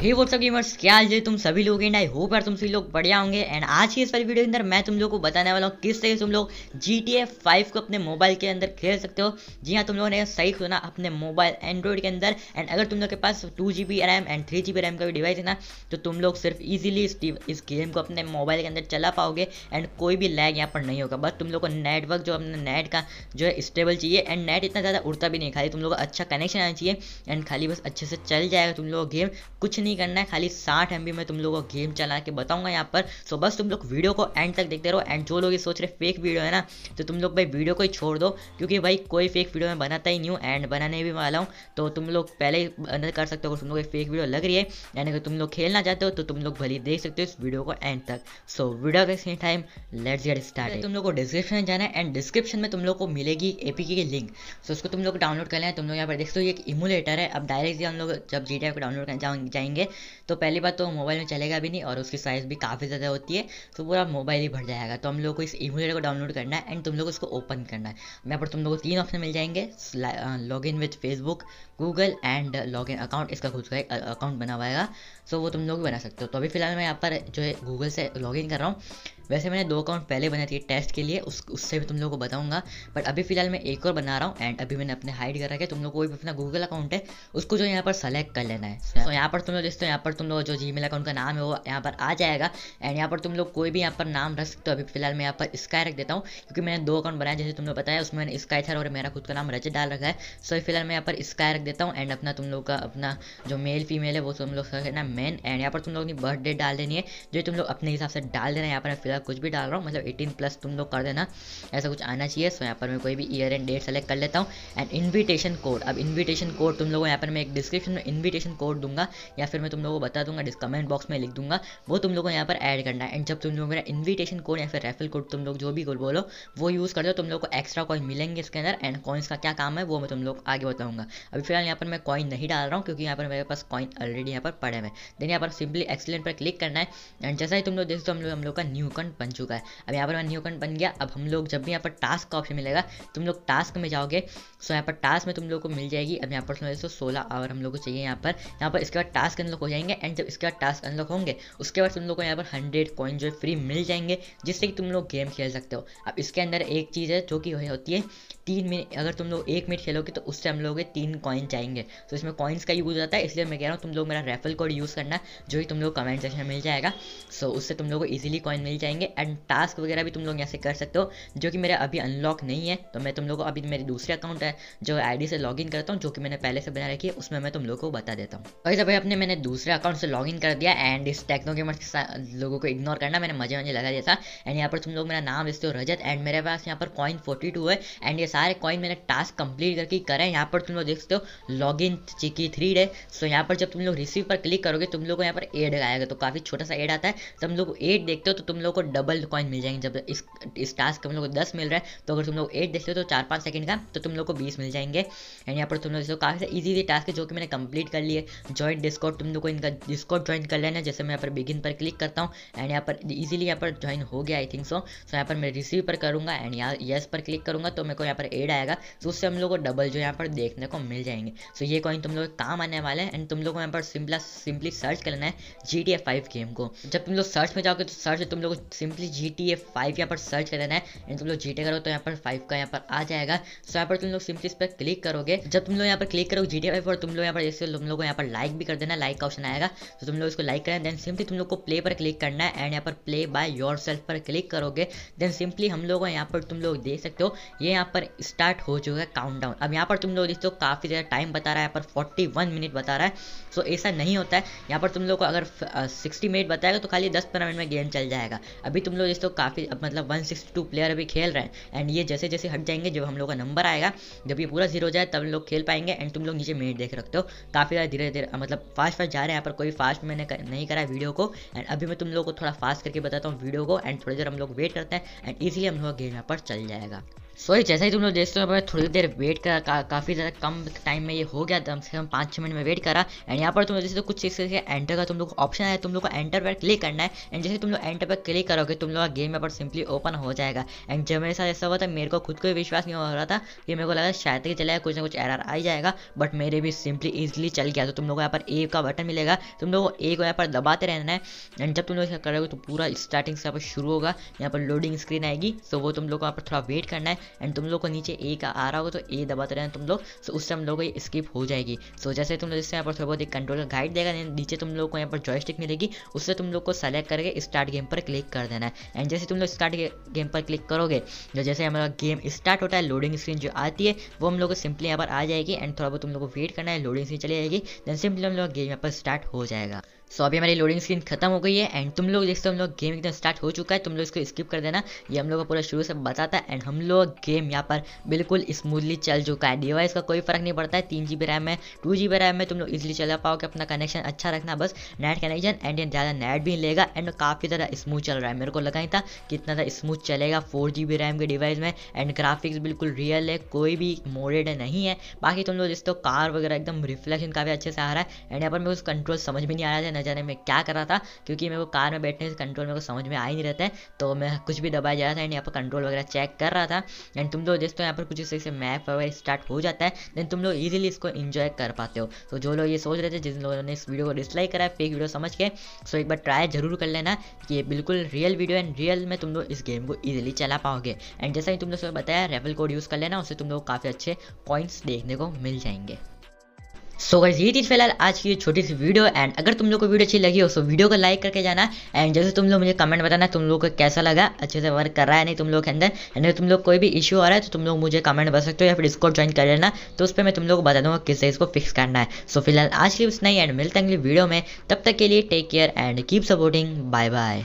हे सब गेमर्स क्या आज तुम सभी लोग एंड आई होप यार तुम सभी लोग बढ़िया होंगे एंड आज की इस वाली वीडियो के अंदर मैं तुम लोग को बताने वाला हूँ किस तरह तुम लोग जी टी फाइव को अपने मोबाइल के अंदर खेल सकते हो जी हाँ तुम लोगों ने सही सुना तो अपने मोबाइल एंड्रॉइड के अंदर एंड अगर तुम लोग के पास two G B RAM and three G B RAM का भी डिवाइस है ना तो तुम लोग सिर्फ ईजिली इस, इस गेम को अपने मोबाइल के अंदर चला पाओगे एंड कोई भी लैग यहाँ पर नहीं होगा बस तुम लोग को नेटवर्क जो अपने नेट का जो है स्टेबल चाहिए एंड नेट इतना ज़्यादा उड़ता भी नहीं खाली तुम लोग को अच्छा कनेक्शन आना चाहिए एंड खाली बस अच्छे से चल जाएगा तुम लोग गेम कुछ नहीं करना है खाली साठ एम में तुम लोगों को गेम चला के बताऊंगा यहाँ पर सो बस तुम लोग वीडियो को एंड तक देखते रहो एंड जो लोग ये सोच रहे फेक वीडियो है ना तो तुम लोग भाई वीडियो को ही छोड़ दो क्योंकि भाई कोई फेक वीडियो मैं बनाता ही नहीं हूँ एंड बनाने भी वाला हूँ तो तुम लोग पहले ही कर सकते हो तुम लोग फेक वीडियो लग रही है एंड अगर तुम लोग खेलना चाहते हो तो तुम लोग भले देख सकते हो इस वीडियो को एंड तक सो वीडियो के same time let's get start तुम लोग को डिस्क्रिप्शन में जाना है एंड डिस्क्रिप्शन में तुम लोग को मिलेगी एपीके की लिंक सो उसको तुम लोग डाउनलोड कर लें तुम लोग यहाँ पर देख सकते हो एक इमुलेटर है अब डायरेक्टली हम लोग जब जी को डाउनलोड जाएंगे करेंगे तो पहली बात तो मोबाइल में चलेगा भी नहीं और उसकी साइज़ भी काफ़ी ज़्यादा होती है तो पूरा मोबाइल ही भर जाएगा तो हम लोग को इस इमोलेटर को डाउनलोड करना है एंड तुम लोग उसको ओपन करना है यहाँ पर तुम लोग को तीन ऑप्शन मिल जाएंगे log in with Facebook Google and log in account इसका खुद का एक अकाउंट बना हुआ सो वो तुम लोग बना सकते हो तो अभी फिलहाल मैं यहाँ पर जो है गूगल से लॉगिन कर रहा हूँ वैसे मैंने दो अकाउंट पहले बनाए थे टेस्ट के लिए उस उससे भी तुम लोगों को बताऊंगा बट अभी फिलहाल मैं एक और बना रहा हूँ एंड अभी मैंने अपने हाइड कर रखा है तुम लोग कोई भी अपना गूगल अकाउंट है उसको जो यहाँ पर सेलेक्ट कर लेना है तो so, यहाँ पर तुम लोग देखते हो यहाँ पर तुम लोग जो जी अकाउंट का नाम है वो यहाँ पर आ जाएगा एंड यहाँ पर तुम लोग कोई भी यहाँ पर नाम रख सकते हो अभी फिलहाल मैं यहाँ पर स्काई रख देता हूँ क्योंकि मैंने दो अकाउंट बनाया जैसे तुम लोग बताया उसमें मैंने स्काई था और मेरा खुद का नाम रजत डाल रखा है सो फिलहाल मैं यहाँ पर स्काई रख देता हूँ एंड अपना तुम लोग का अपना जो मेल फीमेल है वो तुम लोग करना मेन एंड यहाँ पर तुम लोग अपनी बर्थ डेट डाल देनी है जो तुम लोग अपने हिसाब से डाल देना यहाँ पर मैं फिलहाल कुछ भी डाल रहा हूँ मतलब एटीन प्लस तुम लोग कर देना ऐसा कुछ आना चाहिए सो यहाँ पर मैं कोई भी ईयर एंड डेट सेलेक्ट कर लेता हूँ एंड इन्विटेशन कोड अब इन्विटेशन कोड तुम लोगों यहाँ पर मैं एक डिस्क्रिप्शन में इन्विटेशन कोड दूंगा या फिर मैं तुम लोगों को बता दूंगा कमेंट बॉक्स में लिख दूंगा वो तुम लोगों को यहाँ पर ऐड करना है एंड जब तुम लोग मेरा इन्विटेशन कोड या फिर रेफल कोड तुम लोग जो भी बोलो वो यूज़ कर दो तुम लोग को एक्स्ट्रा कॉइन मिलेंगे इसके अंदर एंड कॉइन्स का क्या काम है वो मैं तुम लोग आगे बताऊँगा अभी फिलहाल यहाँ पर मैं कॉइन नहीं डाल रहा हूँ क्योंकि यहाँ पर मेरे पास कॉइन ऑलरेडी यहाँ पर पड़े हुए देन यहाँ पर सिंपली एक्सलेंट पर क्लिक करना है एंड जैसा ही तुम लोग हो हम लोग हम लोग का न्यू अकाउंट बन चुका है अब यहाँ पर न्यू अकाउंट बन गया अब हम लोग जब भी यहाँ पर टास्क का ऑप्शन मिलेगा तुम लोग टास्क में जाओगे सो यहाँ पर टास्क में तुम लोग को मिल जाएगी अब यहाँ पर सोलह आवर हम लोग को चाहिए यहाँ पर यहाँ पर इसके बाद टास्क अनलॉक हो जाएंगे एंड जब इसके बाद टास्क अनलॉक होंगे उसके बाद तुम लोग को यहाँ पर हंड्रेड कॉइन जो है फ्री मिल जाएंगे जिससे कि तुम लोग गेम खेल सकते हो अब इसके अंदर एक चीज़ है जो कि होती है तीन मिनट अगर तुम लोग एक मिनट खेलोगे तो उससे हम लोग तीन कॉइन जाएंगे तो इसमें कॉइन्स का यूज़ होता है इसलिए मैं कह रहा हूँ तुम लोग मेरा रेफल कोड यूज़ करना जो ही तुम लोग कमेंट सेक्शन में मिल जाएगा सो उससे तुम लोग को ईजिली कॉइन मिल जाएंगे एंड टास्क वगैरह भी तुम लोग यहाँ से कर सकते हो जो कि मेरा अभी अनलॉक नहीं है तो मैं तुम लोग को अभी मेरे दूसरे अकाउंट है जो आई से लॉग करता हूँ जो कि मैंने पहले से बना रखी है उसमें मैं तुम लोग को बता देता हूँ और भाई अपने मैंने दूसरे अकाउंट से लॉग कर दिया एंड इस टेक्नो गेमर्स लोगों को इग्नोर करना मैंने मजे मजे लगा दिया था एंड यहाँ पर तुम लोग मेरा नाम इससे रजत एंड मेरे पास यहाँ पर कॉइन फोर्टी टू है एंड ये सारे कॉइन मैंने टास्क कंप्लीट करके करें यहाँ पर तुम लोग देख सकते हो लॉग इन चिकी थ्री डे सो यहाँ पर जब तुम लोग रिसीव पर क्लिक करोगे पे तुम लोग को यहाँ पर एड आएगा तो काफ़ी छोटा सा एड आता है तुम तो लोग एड देखते हो तो तुम लोग को डबल कॉइन मिल जाएंगे जब इस टास्क तुम लोग को दस मिल रहा है तो अगर तुम लोग एड देखते हो तो चार पाँच सेकंड का तो तुम लोग को बीस मिल जाएंगे एंड यहाँ पर तुम लोग काफ़ी ईजी ईजी टास्क है जो कि मैंने कंप्लीट कर लिए जॉइंट डिस्कॉट तुम लोग को इनका डिस्कॉट ज्वाइन कर लेना जैसे मैं यहाँ पर बिगिन पर क्लिक करता हूँ एंड यहाँ पर इजिली यहाँ पर ज्वाइन हो गया आई थिंक सो सो यहाँ पर मैं रिसीव पर करूंगा एंड यहाँ येस पर क्लिक करूंगा तो मेरे को यहाँ पर एड आएगा तो उससे हम लोग को डबल जो यहाँ पर देखने को मिल जाएंगे सो ये कॉइन तुम लोग काम आने वाले हैं एंड तुम लोग को यहाँ पर सिंपला सिंपली सर्च कर लेना है जी टी गेम को जब तुम लोग सर्च में जाओगे तो सर्च तुम लोग सिंपली जी टी यहाँ पर सर्च कर लेना है तुम लोग जी करो तो यहाँ पर फाइव का यहाँ पर आ जाएगा सो यहाँ पर तुम लोग सिंपली इस पर क्लिक करोगे जब तुम लोग यहाँ पर क्लिक करोगे जी टी फाइव और तुम लोग यहाँ पर जैसे तुम लोग यहाँ पर लाइक भी कर देना लाइक का ऑप्शन आएगा तो तुम लोग इसको लाइक करें देन सिंपली तुम लोग को प्ले पर क्लिक करना है एंड यहाँ पर प्ले बाय योर पर क्लिक करोगे देन सिंपली हम लोग यहाँ पर तुम लोग देख सकते हो ये यहाँ पर स्टार्ट हो चुका है काउंट अब यहाँ पर तुम लोग देखते हो काफ़ी ज़्यादा टाइम बता रहा है यहाँ पर फोर्टी मिनट बता रहा है सो ऐसा नहीं होता है यहाँ पर तुम लोग को अगर सिक्सटी मिनट बताएगा तो खाली दस पंद्रह मिनट में गेम चल जाएगा अभी तुम लोग दोस्तों काफ़ी मतलब वन टू प्लेयर अभी खेल रहे हैं एंड ये जैसे जैसे हट जाएंगे जब हम लोग का नंबर आएगा जब ये पूरा जीरो जाए तब लोग खेल पाएंगे एंड तुम लोग नीचे मिनट देख रखते हो काफ़ी ज़्यादा धीरे धीरे मतलब फास्ट फास्ट जा रहे हैं यहाँ पर कोई फास्ट मैंने नहीं करा वीडियो को एंड अभी मैं तुम लोग को थोड़ा फास्ट करके बताता हूँ वीडियो को एंड थोड़ी देर हम लोग वेट करते हैं एंड इजिली हम लोग गेम यहाँ पर चल जाएगा सॉरी जैसा ही तुम लोग देखते हो थोड़ी देर वेट करा का, काफ़ी ज़्यादा कम टाइम में ये हो गया कम से कम पाँच छः मिनट में वेट करा एंड यहाँ पर तुम लोग जैसे तो कुछ चीज़ करके एंटर का तुम लोग ऑप्शन है तुम लोग को एंटर पर क्लिक करना है एंड जैसे तुम लोग एंटर पर क्लिक करोगे तुम लोग गेम यहाँ पर सिंपली ओपन हो जाएगा एंड जब मेरे साथ ऐसा हुआ था मेरे को खुद को विश्वास नहीं हो रहा था कि मेरे को लगा शायद ही चला कुछ ना कुछ एरर आ जाएगा बट मेरे भी सिंपली ईजिली चल गया तो तुम लोग को यहाँ पर ए का बटन मिलेगा तुम लोग को ए को यहाँ पर दबाते रहना है एंड जब तुम लोग ऐसा करोगे तो पूरा स्टार्टिंग से यहाँ पर शुरू होगा यहाँ पर लोडिंग स्क्रीन आएगी सो वो तुम लोग को यहाँ पर थोड़ा वेट करना है एंड तुम लोग को नीचे ए का आ रहा होगा तो ए दबाते रहना तुम लोग सो उस टाइम लोग को स्किप हो जाएगी सो जैसे तुम लोग यहाँ पर थोड़ा बहुत एक कंट्रोल गाइड देगा नीचे तुम लोग को यहाँ पर जॉयस्टिक मिलेगी उससे तुम लोग को सेलेक्ट करके स्टार्ट गेम पर क्लिक कर देना है एंड जैसे तुम लोग स्टार्ट गेम पर क्लिक करोगे तो जैसे हमारा गेम स्टार्ट होता है लोडिंग स्क्रीन जो आती है वो हम लोग को सिंपली यहाँ पर आ जाएगी एंड थोड़ा बहुत तुम लोग को वेट करना है लोडिंग स्क्रीन चली जाएगी देन सिंपली हम लोग गेम यहाँ पर स्टार्ट हो जाएगा सो अभी हमारी लोडिंग स्क्रीन खत्म हो गई है एंड तुम लोग देखते हो हम लोग गेम एकदम स्टार्ट हो चुका है तुम लोग इसको स्किप कर देना ये हम लोग को पूरा शुरू से बताता है एंड हम लोग गेम यहाँ पर बिल्कुल स्मूथली चल चुका है डिवाइस का कोई फर्क नहीं पड़ता है तीन जी रैम है टू जी रैम में तुम लोग इजिली चला पाओगे अपना कनेक्शन अच्छा रखना बस नेट कनेक्शन एंड ज़्यादा नेट भी लेगा एंड काफ़ी ज़्यादा स्मूथ चल रहा है मेरे को लगा ही था कितना ज़्यादा स्मूथ चलेगा फोर जी रैम के डिवाइस में एंड ग्राफिक्स बिल्कुल रियल है कोई भी मोडेड नहीं है बाकी तुम लोग जिस तो कार वगैरह एकदम रिफ्लेक्शन काफ़ी अच्छे से आ रहा है एंड यहाँ पर मेरे को कंट्रोल समझ भी नहीं आ रहा था न जाने मैं क्या कर रहा था क्योंकि मेरे को कार में बैठने से कंट्रोल मेरे को समझ में आ ही नहीं रहता है तो मैं कुछ भी दबाया जा रहा था एंड यहाँ पर कंट्रोल वगैरह चेक कर रहा था एंड तुम लोग देखते हो तो यहाँ पर कुछ इस से मैप वगैरह स्टार्ट हो जाता है देन तुम लोग ईजिली इसको इन्जॉय कर पाते हो तो जो लोग ये सोच रहे थे जिन लोगों ने इस वीडियो को डिसलाइक करा फेक वीडियो समझ के सो एक बार ट्राई जरूर कर लेना कि ये बिल्कुल रियल वीडियो एंड रियल में तुम लोग इस गेम को ईजिली चला पाओगे एंड जैसा ही तुम लोग बताया रेवल कोड यूज़ कर लेना उससे तुम लोग काफ़ी अच्छे पॉइंट्स देखने को मिल जाएंगे सो so यही ये थी फिलहाल आज की छोटी सी वीडियो एंड अगर तुम लोग को वीडियो अच्छी लगी हो तो वीडियो को लाइक करके जाना एंड जैसे तुम लोग मुझे कमेंट बताना तुम लोग को कैसा लगा अच्छे से वर्क कर रहा है नहीं तुम लोग के अंदर एंड तुम लोग कोई भी इशू आ रहा है तो तुम लोग मुझे कमेंट बता सकते हो या फिर डिस्कॉर्ड ज्वाइन कर लेना तो उस पर मैं तुम लोग को बता दूंगा किस इसको फिक्स करना है सो so फिलहाल आज के लिए नई एंड मिलते हैं अगली वीडियो में तब तक के लिए take care and keep supporting bye bye